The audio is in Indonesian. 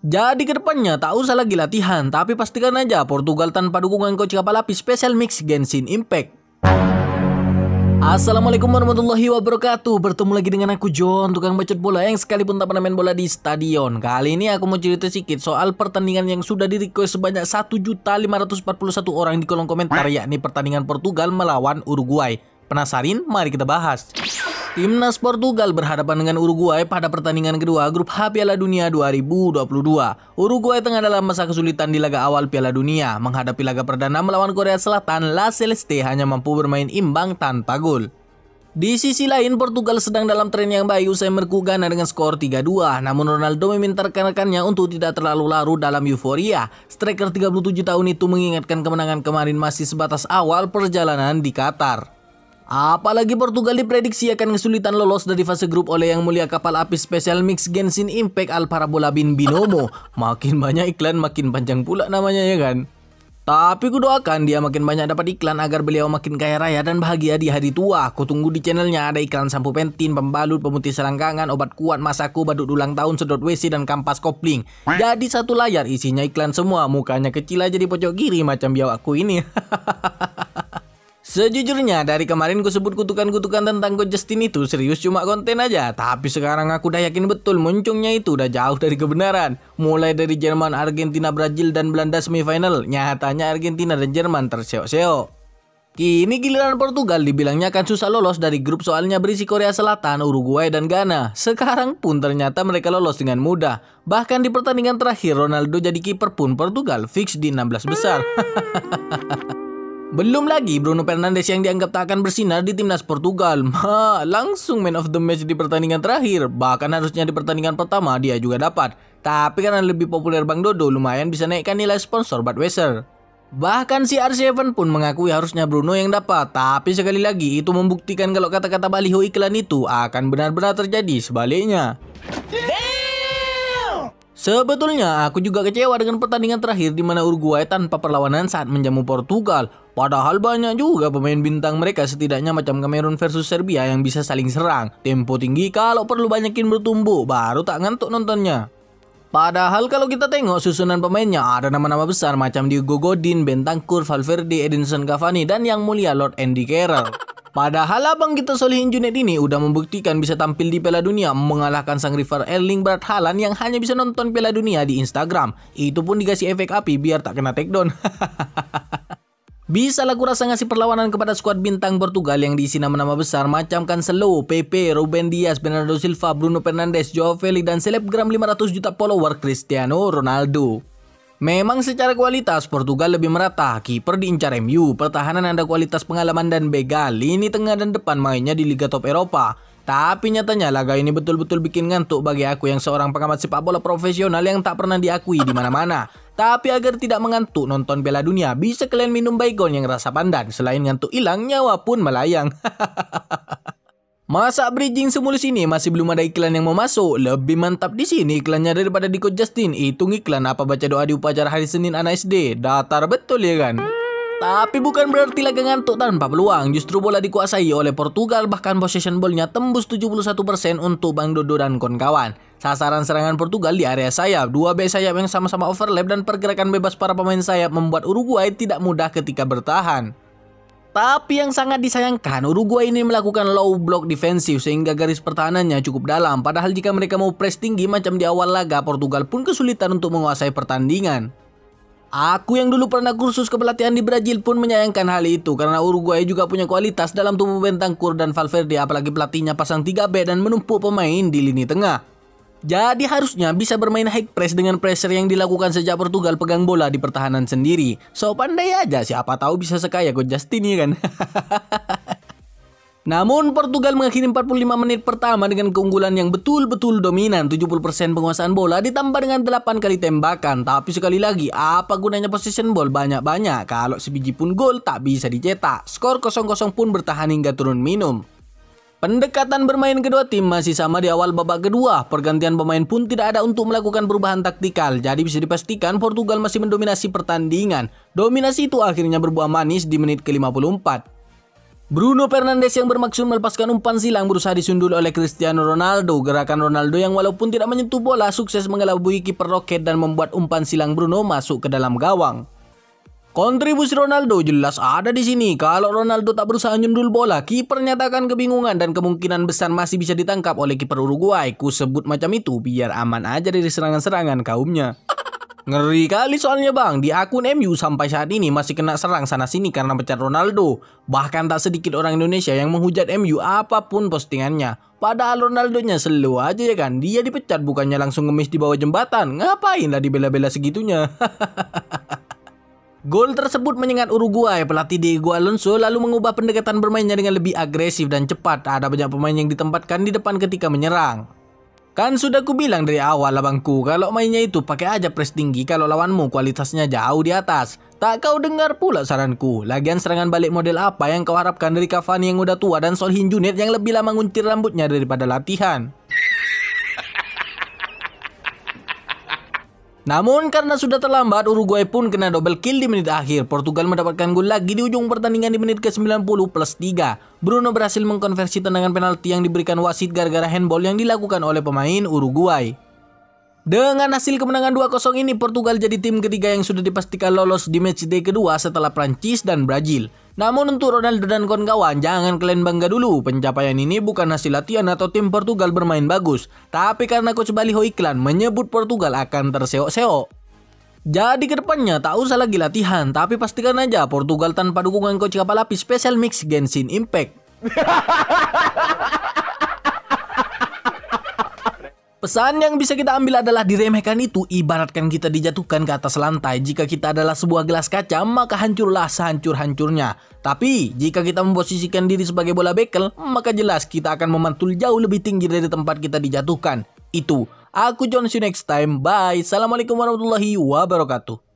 Jadi kedepannya tak usah lagi latihan, tapi pastikan aja Portugal tanpa dukungan coach kapal api Special Mix Genshin Impact. Assalamualaikum warahmatullahi wabarakatuh Bertemu lagi dengan aku John Tukang bacot bola yang sekalipun tak pernah main bola di stadion Kali ini aku mau cerita sedikit soal pertandingan yang sudah di request sebanyak 1.541 orang di kolom komentar Yakni pertandingan Portugal melawan Uruguay Penasarin? Mari kita bahas Timnas Portugal berhadapan dengan Uruguay pada pertandingan kedua grup H Piala Dunia 2022. Uruguay tengah dalam masa kesulitan di laga awal Piala Dunia. Menghadapi laga perdana melawan Korea Selatan, La Celeste hanya mampu bermain imbang tanpa gol. Di sisi lain, Portugal sedang dalam tren yang baik usai merku Ghana dengan skor 3-2. Namun Ronaldo meminta rekan-rekannya untuk tidak terlalu larut dalam euforia. Striker 37 tahun itu mengingatkan kemenangan kemarin masih sebatas awal perjalanan di Qatar. Apalagi Portugal diprediksi akan kesulitan lolos dari fase grup oleh yang mulia kapal api spesial Mix Genshin Impact Al Parabola Bin Binomo. Makin banyak iklan makin panjang pula namanya ya kan? Tapi ku doakan dia makin banyak dapat iklan agar beliau makin kaya raya dan bahagia di hari tua. Ku tunggu di channelnya ada iklan sampo pentin, pembalut, pemutih selangkangan, obat kuat, masaku, badut ulang tahun, sedot WC, dan kampas kopling. Jadi satu layar isinya iklan semua, mukanya kecil aja di pojok kiri macam biawakku ini. Sejujurnya dari kemarin gue sebut kutukan-kutukan tentang Go Justin itu serius cuma konten aja Tapi sekarang aku udah yakin betul muncungnya itu udah jauh dari kebenaran Mulai dari Jerman, Argentina, Brazil, dan Belanda semifinal Nyatanya Argentina dan Jerman terseok-seok Kini giliran Portugal dibilangnya akan susah lolos dari grup soalnya berisi Korea Selatan, Uruguay, dan Ghana. Sekarang pun ternyata mereka lolos dengan mudah. Bahkan di pertandingan terakhir Ronaldo jadi kiper pun Portugal fix di 16 besar. Hmm. Belum lagi Bruno Fernandes yang dianggap tak akan bersinar di timnas Portugal. Ha, langsung man of the match di pertandingan terakhir. Bahkan harusnya di pertandingan pertama dia juga dapat. Tapi karena lebih populer Bang Dodo, lumayan bisa naikkan nilai sponsor Budweiser. Bahkan si R7 pun mengakui harusnya Bruno yang dapat. Tapi sekali lagi itu membuktikan kalau kata-kata baliho iklan itu akan benar-benar terjadi sebaliknya. Yeah! Sebetulnya aku juga kecewa dengan pertandingan terakhir di mana Uruguay tanpa perlawanan saat menjamu Portugal. Padahal banyak juga pemain bintang mereka setidaknya macam Kamerun versus Serbia yang bisa saling serang. Tempo tinggi kalau perlu banyakin bertumbuh, baru tak ngantuk nontonnya. Padahal kalau kita tengok susunan pemainnya ada nama-nama besar macam Diego Godin, Bentancur, Valverde, Edinson Cavani, dan yang mulia Lord Andy Carroll. Padahal abang kita Solihin Junet ini udah membuktikan bisa tampil di Piala Dunia mengalahkan sang river Erling Brad Haaland yang hanya bisa nonton Piala Dunia di Instagram. Itu pun dikasih efek api biar tak kena takedown. Bisa laku rasa ngasih perlawanan kepada skuad bintang Portugal yang diisi nama-nama besar macam Cancelo, Pepe, Ruben Dias, Bernardo Silva, Bruno Fernandes, Joao Felix, dan selebgram 500 juta follower Cristiano Ronaldo. Memang secara kualitas Portugal lebih merata, kiper diincar MU, pertahanan ada kualitas pengalaman dan begal. lini tengah dan depan mainnya di Liga Top Eropa. Tapi nyatanya laga ini betul-betul bikin ngantuk bagi aku yang seorang pengamat sepak bola profesional yang tak pernah diakui di mana-mana. Tapi agar tidak mengantuk nonton bela Dunia, bisa kalian minum baygon yang rasa pandan. Selain ngantuk hilang, nyawa pun melayang. Masa bridging semulus ini masih belum ada iklan yang mau masuk? Lebih mantap di sini iklannya daripada di Coach Justin. Itu iklan apa baca doa di upacara hari Senin anak SD. Datar betul ya kan? Tapi bukan berarti laga ngantuk tanpa peluang. Justru bola dikuasai oleh Portugal bahkan possession ballnya tembus 71% untuk Bang Dodo dan kawan-kawan. Sasaran serangan Portugal di area sayap, dua bek sayap yang sama-sama overlap dan pergerakan bebas para pemain sayap membuat Uruguay tidak mudah ketika bertahan. Tapi yang sangat disayangkan, Uruguay ini melakukan low block defensif sehingga garis pertahanannya cukup dalam. Padahal jika mereka mau press tinggi macam di awal laga, Portugal pun kesulitan untuk menguasai pertandingan. Aku yang dulu pernah kursus kepelatihan di Brazil pun menyayangkan hal itu karena Uruguay juga punya kualitas dalam tubuh Bentancur dan Valverde apalagi pelatihnya pasang 3 B dan menumpuk pemain di lini tengah. Jadi harusnya bisa bermain high press dengan pressure yang dilakukan sejak Portugal pegang bola di pertahanan sendiri. So pandai aja siapa tahu bisa sekaya God Justin ya kan. Namun Portugal mengakhiri 45 menit pertama dengan keunggulan yang betul-betul dominan 70% penguasaan bola ditambah dengan 8 kali tembakan Tapi sekali lagi apa gunanya position ball banyak-banyak Kalau sebiji pun gol tak bisa dicetak Skor 0-0 pun bertahan hingga turun minum Pendekatan bermain kedua tim masih sama di awal babak kedua. Pergantian pemain pun tidak ada untuk melakukan perubahan taktikal. Jadi bisa dipastikan Portugal masih mendominasi pertandingan. Dominasi itu akhirnya berbuah manis di menit ke-54. Bruno Fernandes yang bermaksud melepaskan umpan silang berusaha disundul oleh Cristiano Ronaldo. Gerakan Ronaldo yang walaupun tidak menyentuh bola sukses mengelabui kiper Roket dan membuat umpan silang Bruno masuk ke dalam gawang. Kontribusi Ronaldo jelas ada di sini. Kalau Ronaldo tak berusaha nyundul bola, kiper nyatakan kebingungan dan kemungkinan besar masih bisa ditangkap oleh kiper Uruguay. Ku sebut macam itu biar aman aja dari serangan-serangan kaumnya. Ngeri kali soalnya bang, di akun MU sampai saat ini masih kena serang sana-sini karena pecat Ronaldo. Bahkan tak sedikit orang Indonesia yang menghujat MU apapun postingannya. Padahal nya selalu aja ya kan, dia dipecat bukannya langsung ngemis di bawah jembatan. Ngapain lah dibela-bela segitunya. Gol tersebut menyengat Uruguay. Pelatih Diego Alonso lalu mengubah pendekatan bermainnya dengan lebih agresif dan cepat. Ada banyak pemain yang ditempatkan di depan ketika menyerang. Kan sudah ku bilang dari awal abangku, kalau mainnya itu pakai aja press tinggi kalau lawanmu kualitasnya jauh di atas. Tak kau dengar pula saranku. Lagian serangan balik model apa yang kau harapkan dari Cavani yang udah tua dan Solhin Junet yang lebih lama nguntir rambutnya daripada latihan? Namun karena sudah terlambat, Uruguay pun kena double kill di menit akhir. Portugal mendapatkan gol lagi di ujung pertandingan di menit ke-90 plus 3. Bruno berhasil mengkonversi tendangan penalti yang diberikan wasit gara-gara handball yang dilakukan oleh pemain Uruguay. Dengan hasil kemenangan 2-0 ini, Portugal jadi tim ketiga yang sudah dipastikan lolos di matchday kedua setelah Prancis dan Brazil. Namun untuk Ronaldo dan kawan-kawan, jangan kalian bangga dulu. Pencapaian ini bukan hasil latihan atau tim Portugal bermain bagus, tapi karena Coach Baliho iklan menyebut Portugal akan terseok-seok. Jadi kedepannya tak usah lagi latihan, tapi pastikan aja Portugal tanpa dukungan coach kapal api Special Mix Genshin Impact. Pesan yang bisa kita ambil adalah diremehkan itu ibaratkan kita dijatuhkan ke atas lantai. Jika kita adalah sebuah gelas kaca, maka hancurlah sehancur-hancurnya. Tapi, jika kita memposisikan diri sebagai bola bekel, maka jelas kita akan memantul jauh lebih tinggi dari tempat kita dijatuhkan. Itu, aku John, see you next time. Bye. Assalamualaikum warahmatullahi wabarakatuh.